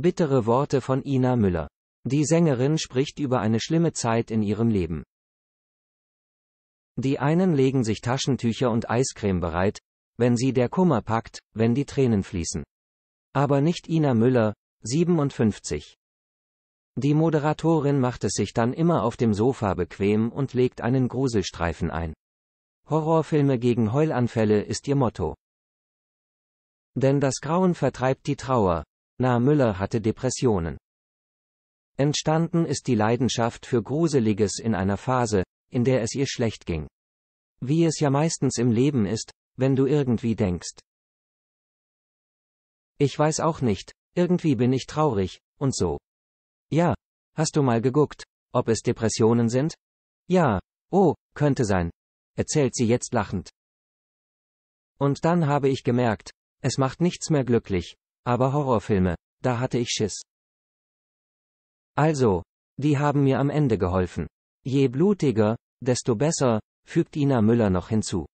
Bittere Worte von Ina Müller. Die Sängerin spricht über eine schlimme Zeit in ihrem Leben. Die einen legen sich Taschentücher und Eiscreme bereit, wenn sie der Kummer packt, wenn die Tränen fließen. Aber nicht Ina Müller, 57. Die Moderatorin macht es sich dann immer auf dem Sofa bequem und legt einen Gruselstreifen ein. Horrorfilme gegen Heulanfälle ist ihr Motto. Denn das Grauen vertreibt die Trauer, na Müller hatte Depressionen. Entstanden ist die Leidenschaft für Gruseliges in einer Phase, in der es ihr schlecht ging. Wie es ja meistens im Leben ist, wenn du irgendwie denkst. Ich weiß auch nicht, irgendwie bin ich traurig, und so. Ja. Hast du mal geguckt, ob es Depressionen sind? Ja. Oh, könnte sein. Erzählt sie jetzt lachend. Und dann habe ich gemerkt, es macht nichts mehr glücklich, aber Horrorfilme. Da hatte ich Schiss. Also, die haben mir am Ende geholfen. Je blutiger, desto besser, fügt Ina Müller noch hinzu.